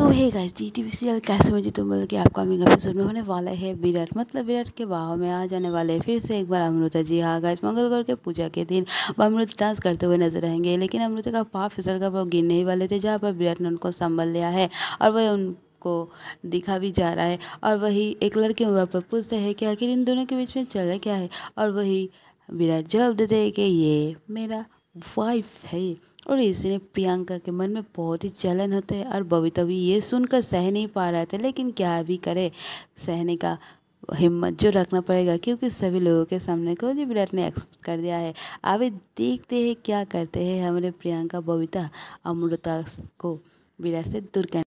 सो है guys D T serial कैसे मुझे तुम बोल के आपका मिंग एपिसोड में होने वाला है विराट मतलब विराट के बाहों में आ जाने वाले फिर से एक बार अमृता जी हाँ गाइस मंगलवार के पूजा के दिन अमृत डांस करते हुए नजर आएंगे लेकिन अमृता का पाप फिसल का वो गिरने ही वाले थे जहाँ पर विराट ने उनको संभल लिया है और वह उन को दिखा भी जा रहा है और वही एक लड़के वहाँ पर पूछते हैं कि आखिर इन दोनों के बीच में चला क्या है और वही विराट जवाब देते हैं कि ये मेरा वाइफ है और इसने प्रियंका के मन में बहुत ही जलन होता है और बबीता भी ये सुनकर सह नहीं पा रहा था लेकिन क्या भी करे सहने का हिम्मत जो रखना पड़ेगा क्योंकि सभी लोगों के सामने को जी विराट ने एक्सपोज कर दिया है अब देखते हैं क्या करते हैं हमारे प्रियंका बबीता अमृता को विराट से दूर कर